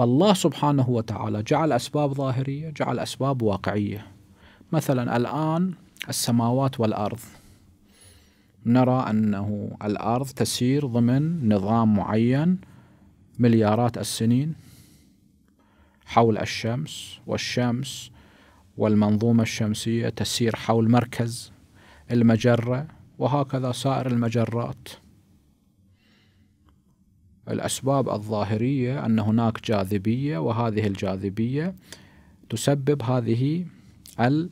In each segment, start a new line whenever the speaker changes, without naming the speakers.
فالله سبحانه وتعالى جعل أسباب ظاهرية جعل أسباب واقعية مثلا الآن السماوات والأرض نرى أنه الأرض تسير ضمن نظام معين مليارات السنين حول الشمس والشمس والمنظومة الشمسية تسير حول مركز المجرة وهكذا سائر المجرات الأسباب الظاهرية أن هناك جاذبية وهذه الجاذبية تسبب هذه آه،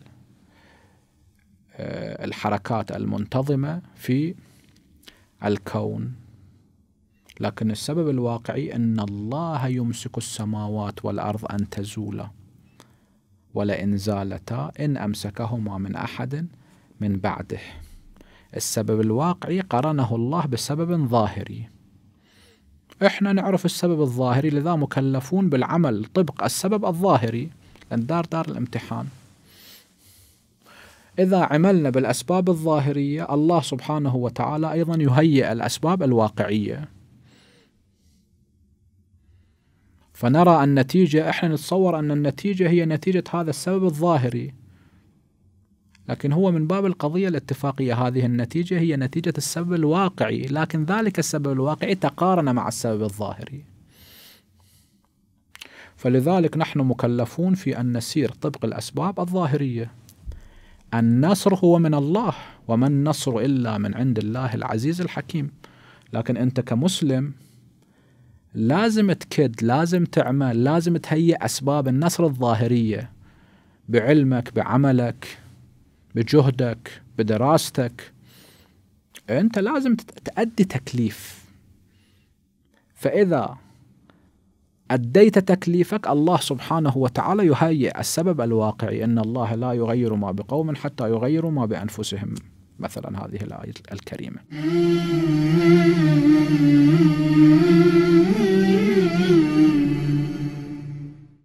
الحركات المنتظمة في الكون لكن السبب الواقعي أن الله يمسك السماوات والأرض أن تزولا ولئن زالتا إن أمسكهما من أحد من بعده السبب الواقعي قرنه الله بسبب ظاهري احنا نعرف السبب الظاهري لذا مكلفون بالعمل طبق السبب الظاهري لان دار دار الامتحان إذا عملنا بالأسباب الظاهرية الله سبحانه وتعالى أيضا يهيئ الأسباب الواقعية فنرى النتيجة احنا نتصور أن النتيجة هي نتيجة هذا السبب الظاهري لكن هو من باب القضية الاتفاقية هذه النتيجة هي نتيجة السبب الواقعي لكن ذلك السبب الواقعي تقارن مع السبب الظاهري فلذلك نحن مكلفون في أن نسير طبق الأسباب الظاهرية النصر هو من الله وما النصر إلا من عند الله العزيز الحكيم لكن أنت كمسلم لازم تكد لازم تعمل لازم تهيئ أسباب النصر الظاهرية بعلمك بعملك بجهدك بدراستك انت لازم تأدي تكليف فإذا أديت تكليفك الله سبحانه وتعالى يهيئ السبب الواقعي أن الله لا يغير ما بقوم حتى يغيروا ما بأنفسهم مثلا هذه الآية الكريمة